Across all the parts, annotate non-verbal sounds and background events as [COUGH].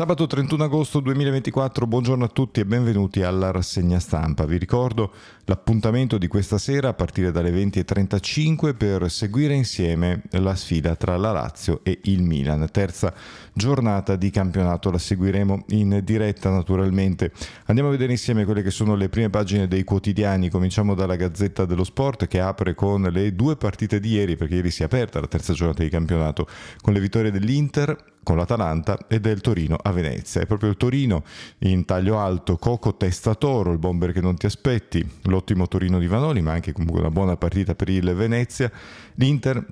Sabato 31 agosto 2024, buongiorno a tutti e benvenuti alla rassegna stampa. Vi ricordo l'appuntamento di questa sera a partire dalle 20.35 per seguire insieme la sfida tra la Lazio e il Milan. Terza giornata di campionato, la seguiremo in diretta naturalmente. Andiamo a vedere insieme quelle che sono le prime pagine dei quotidiani. Cominciamo dalla Gazzetta dello Sport che apre con le due partite di ieri, perché ieri si è aperta la terza giornata di campionato, con le vittorie dell'Inter con l'Atalanta e del Torino a Venezia. È proprio il Torino in taglio alto, Coco Testatoro, il bomber che non ti aspetti, l'ottimo Torino di Vanoli, ma anche comunque una buona partita per il Venezia.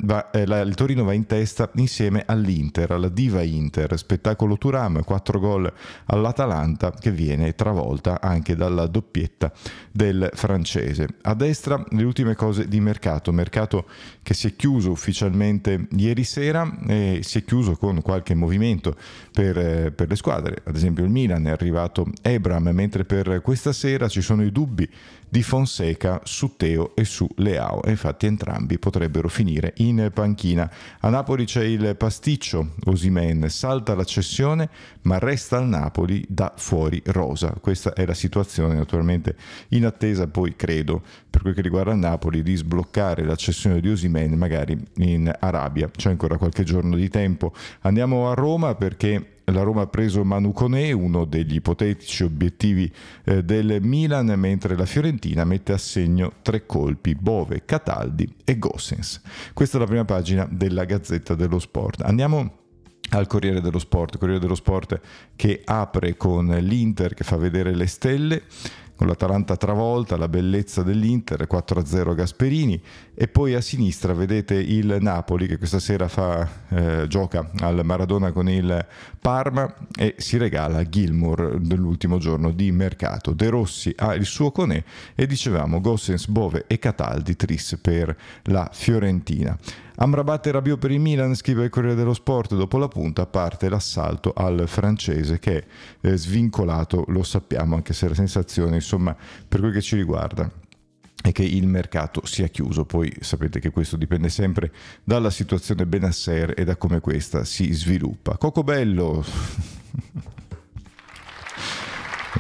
Va, eh, la, il Torino va in testa insieme all'Inter, alla diva Inter, spettacolo Turam, 4 gol all'Atalanta che viene travolta anche dalla doppietta del francese. A destra le ultime cose di mercato, mercato che si è chiuso ufficialmente ieri sera e si è chiuso con qualche in movimento per, eh, per, le squadre, ad esempio il Milan è arrivato Ebram, mentre per questa sera ci sono i dubbi di Fonseca su Teo e su Leao, e infatti entrambi potrebbero finire in panchina. A Napoli c'è il pasticcio, Osimen salta la cessione ma resta al Napoli da fuori rosa, questa è la situazione naturalmente in attesa poi credo per quel che riguarda il Napoli di sbloccare la cessione di Osimen magari in Arabia, c'è ancora qualche giorno di tempo. Andiamo a Roma perché la Roma ha preso Manu Coné, uno degli ipotetici obiettivi eh, del Milan, mentre la Fiorentina mette a segno tre colpi, Bove, Cataldi e Gossens. Questa è la prima pagina della Gazzetta dello Sport. Andiamo al Corriere dello Sport, Corriere dello Sport che apre con l'Inter che fa vedere le stelle con l'Atalanta travolta, la bellezza dell'Inter, 4-0 Gasperini e poi a sinistra vedete il Napoli che questa sera fa, eh, gioca al Maradona con il Parma e si regala Gilmour nell'ultimo giorno di mercato. De Rossi ha il suo Conè e dicevamo Gossens, Bove e Cataldi tris per la Fiorentina. Amrabat e Rabiot per il Milan, scrive il Corriere dello Sport, dopo la punta parte l'assalto al francese che è eh, svincolato, lo sappiamo, anche se la sensazione, insomma, per quel che ci riguarda è che il mercato sia chiuso, poi sapete che questo dipende sempre dalla situazione Benasser e da come questa si sviluppa. Cocobello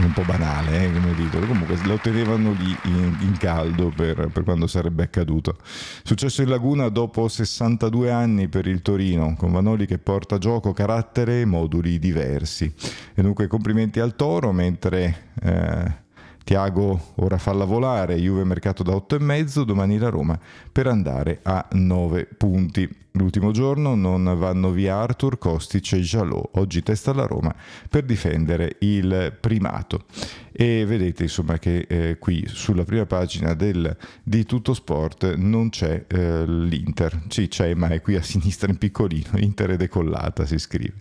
un po' banale eh, come titolo, comunque lo tenevano lì in, in caldo per, per, quando sarebbe accaduto. Successo in Laguna dopo 62 anni per il Torino, con Vanoli che porta gioco carattere e moduli diversi. E dunque complimenti al Toro, mentre... Eh, Tiago ora falla volare, Juve mercato da 8,5, domani la Roma per andare a 9 punti. L'ultimo giorno non vanno via Arthur, Kostic e Jalò, oggi testa la Roma per difendere il primato. E vedete insomma che eh, qui sulla prima pagina del, di Tutto Sport non c'è eh, l'Inter, sì c'è ma è qui a sinistra in piccolino, [LAUGHS] Inter è decollata si scrive.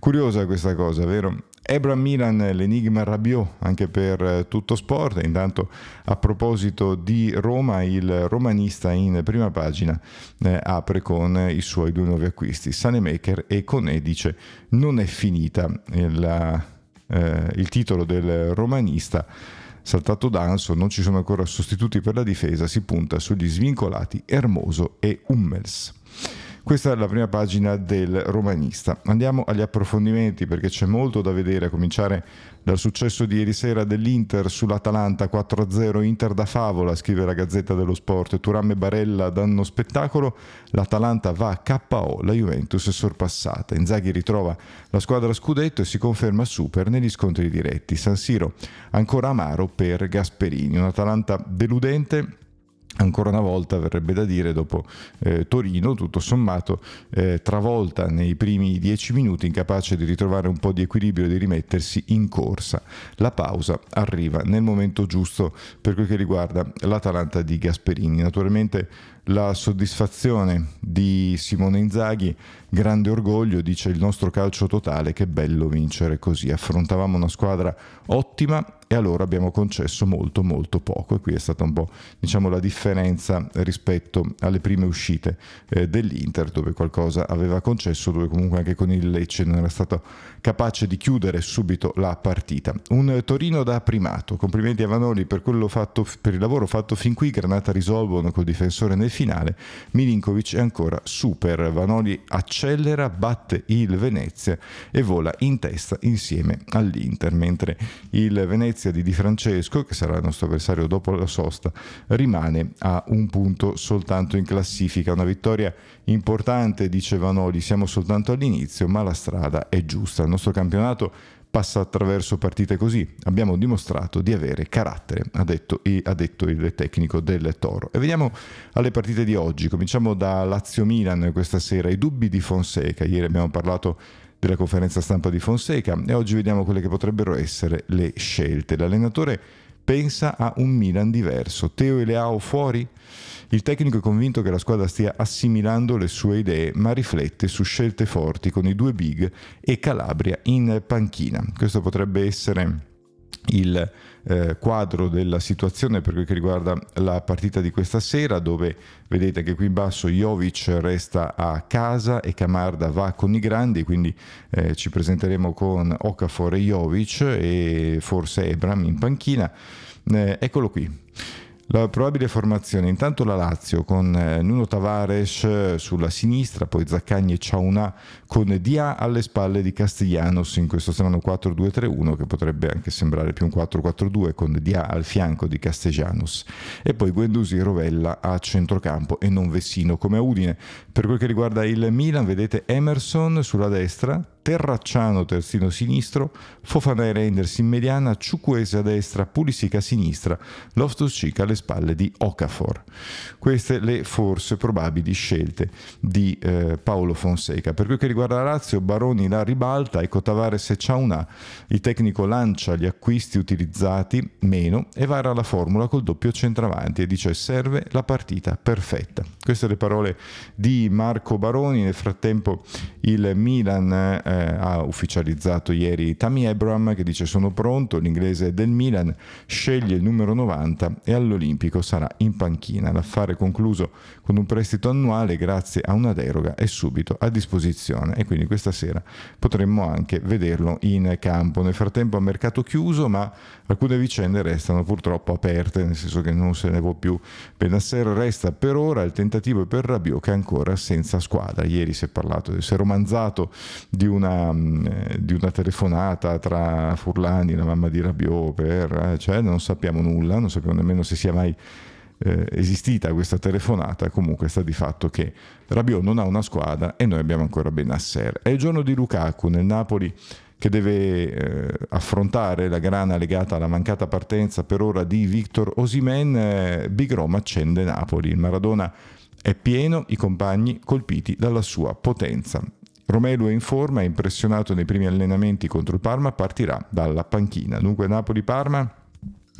Curiosa questa cosa, vero? Ebram Milan, l'enigma Rabiot anche per eh, tutto sport. Intanto a proposito di Roma, il romanista in prima pagina eh, apre con i suoi due nuovi acquisti, Sanemaker e Conè dice non è finita la, eh, il titolo del romanista. Saltato Danso, non ci sono ancora sostituti per la difesa, si punta sugli svincolati Hermoso e Hummels. Questa è la prima pagina del Romanista. Andiamo agli approfondimenti perché c'è molto da vedere, a cominciare dal successo di ieri sera dell'Inter sull'Atalanta 4-0, Inter da favola, scrive la Gazzetta dello Sport, Turam e Barella danno spettacolo, l'Atalanta va a KO, la Juventus è sorpassata, Inzaghi ritrova la squadra scudetto e si conferma super negli scontri diretti. San Siro ancora amaro per Gasperini, un'Atalanta deludente ancora una volta verrebbe da dire dopo eh, Torino tutto sommato eh, travolta nei primi dieci minuti incapace di ritrovare un po' di equilibrio e di rimettersi in corsa la pausa arriva nel momento giusto per quel che riguarda l'Atalanta di Gasperini naturalmente la soddisfazione di Simone Inzaghi, grande orgoglio, dice il nostro calcio totale, che bello vincere così, affrontavamo una squadra ottima e allora abbiamo concesso molto molto poco e qui è stata un po' diciamo, la differenza rispetto alle prime uscite eh, dell'Inter dove qualcosa aveva concesso, dove comunque anche con il Lecce non era stato capace di chiudere subito la partita. Un Torino da primato, complimenti a Vanoli per, fatto, per il lavoro fatto fin qui, Granata risolvono col difensore nel finale Milinkovic è ancora super, Vanoli accelera, batte il Venezia e vola in testa insieme all'Inter, mentre il Venezia di Di Francesco, che sarà il nostro avversario dopo la sosta, rimane a un punto soltanto in classifica, una vittoria importante, dice Vanoli, siamo soltanto all'inizio, ma la strada è giusta. Il nostro campionato passa attraverso partite così. Abbiamo dimostrato di avere carattere, ha detto, ha detto il tecnico del Toro. E veniamo alle partite di oggi. Cominciamo da Lazio-Milan questa sera. I dubbi di Fonseca. Ieri abbiamo parlato della conferenza stampa di Fonseca e oggi vediamo quelle che potrebbero essere le scelte. L'allenatore pensa a un Milan diverso. Teo e Leao fuori? Il tecnico è convinto che la squadra stia assimilando le sue idee, ma riflette su scelte forti con i due big e Calabria in panchina. Questo potrebbe essere il eh, quadro della situazione per quel che riguarda la partita di questa sera dove vedete che qui in basso Jovic resta a casa e Camarda va con i grandi quindi eh, ci presenteremo con Okafor e Jovic e forse Ebram in panchina eh, eccolo qui la probabile formazione, intanto la Lazio con eh, Nuno Tavares eh, sulla sinistra, poi Zaccagni e Ciauna con Dia alle spalle di Castellanos in questo strano 4-2-3-1 che potrebbe anche sembrare più un 4-4-2 con Dia al fianco di Castellanos e poi Guendusi e Rovella a centrocampo e non Vessino come Udine. Per quel che riguarda il Milan vedete Emerson sulla destra, Terracciano terzino sinistro, Fofanai Renders in mediana, Ciucuese a destra, Pulisic a sinistra, Loftus Cic alle spalle di Okafor. Queste le forse probabili scelte di eh, Paolo Fonseca. Per quel che riguarda la Lazio, Baroni la ribalta, Ecco Tavares e una, il tecnico lancia gli acquisti utilizzati meno e vara la formula col doppio centravanti e dice serve la partita perfetta. Queste le parole di Marco Baroni, nel frattempo il Milan... Eh, ha ufficializzato ieri Tammy Abram che dice sono pronto, l'inglese del Milan sceglie il numero 90 e all'Olimpico sarà in panchina. L'affare concluso con un prestito annuale grazie a una deroga è subito a disposizione e quindi questa sera potremmo anche vederlo in campo. Nel frattempo a mercato chiuso ma alcune vicende restano purtroppo aperte, nel senso che non se ne può più. Benasser resta per ora il tentativo per Rabiot che è ancora senza squadra. Ieri si è parlato, si è romanzato di un una, mm, eh, di una telefonata tra Furlani, la mamma di Rabiot, per, eh, cioè non sappiamo nulla, non sappiamo nemmeno se sia mai eh, esistita questa telefonata, comunque sta di fatto che Rabiot non ha una squadra e noi abbiamo ancora Benasser. È il giorno di Lukaku nel Napoli che deve eh, affrontare la grana legata alla mancata partenza per ora di Victor Osimen, eh, Big Roma accende Napoli, il Maradona è pieno, i compagni colpiti dalla sua potenza. Romelu è in forma, è impressionato nei primi allenamenti contro il Parma, partirà dalla panchina. Dunque Napoli-Parma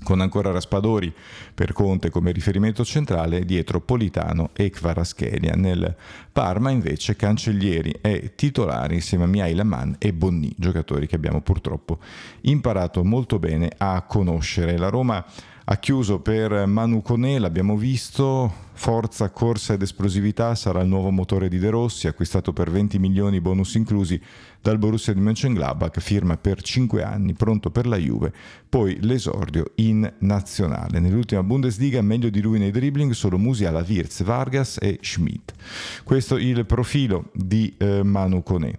con ancora Raspadori per Conte come riferimento centrale, dietro Politano e Kvaraschelia. Nel Parma invece Cancellieri è titolare insieme a Miai Laman e Bonni, giocatori che abbiamo purtroppo imparato molto bene a conoscere. La Roma ha chiuso per Manu Coné, l'abbiamo visto, forza, corsa ed esplosività sarà il nuovo motore di De Rossi, acquistato per 20 milioni bonus inclusi dal Borussia di Mönchengladbach, firma per 5 anni, pronto per la Juve, poi l'esordio in nazionale. Nell'ultima Bundesliga meglio di lui nei dribbling solo Musiala, Wirz, Vargas e Schmidt. Questo il profilo di eh, Manu Coné.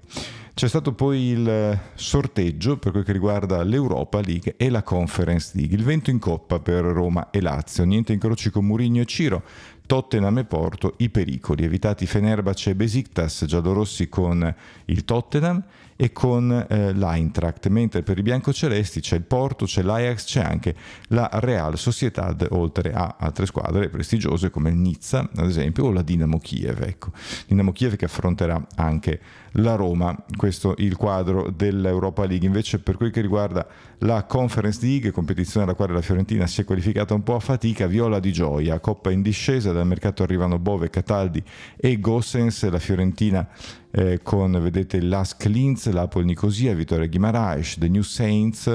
C'è stato poi il sorteggio per quel che riguarda l'Europa League e la Conference League. Il vento in coppa per Roma e Lazio, niente incroci con Murigno e Ciro. Tottenham e Porto i pericoli, evitati Fenerbahce e Besiktas, giallorossi con il Tottenham e con eh, l'Eintracht, mentre per i biancocelesti c'è il Porto, c'è l'Ajax, c'è anche la Real Sociedad, oltre a altre squadre prestigiose come il Nizza, ad esempio, o la Dinamo Kiev. Ecco. Dinamo Kiev che affronterà anche la Roma, questo è il quadro dell'Europa League. Invece per quel che riguarda la Conference League, competizione alla quale la Fiorentina si è qualificata un po' a fatica, viola di gioia, coppa in discesa, dal mercato arrivano Bove, Cataldi e Gossens, la Fiorentina eh, con vedete l'As Klintz, l'Apol Nicosia, Vittoria Guimaraes, The New Saints,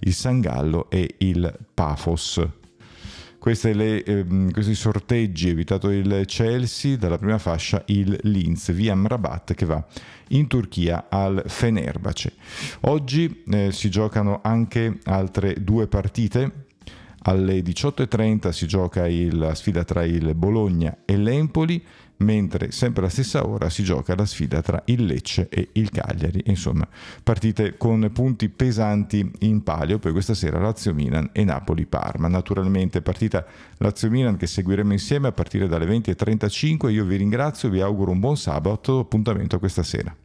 il Sangallo e il Paphos. Le, ehm, questi sorteggi evitato il Chelsea, dalla prima fascia il Linz via Amrabat che va in Turchia al Fenerbahce. Oggi eh, si giocano anche altre due partite alle 18.30 si gioca la sfida tra il Bologna e l'Empoli, mentre sempre alla stessa ora si gioca la sfida tra il Lecce e il Cagliari. Insomma, partite con punti pesanti in palio, poi questa sera Lazio-Milan e Napoli-Parma. Naturalmente partita Lazio-Milan che seguiremo insieme a partire dalle 20.35. Io vi ringrazio, vi auguro un buon sabato, appuntamento questa sera.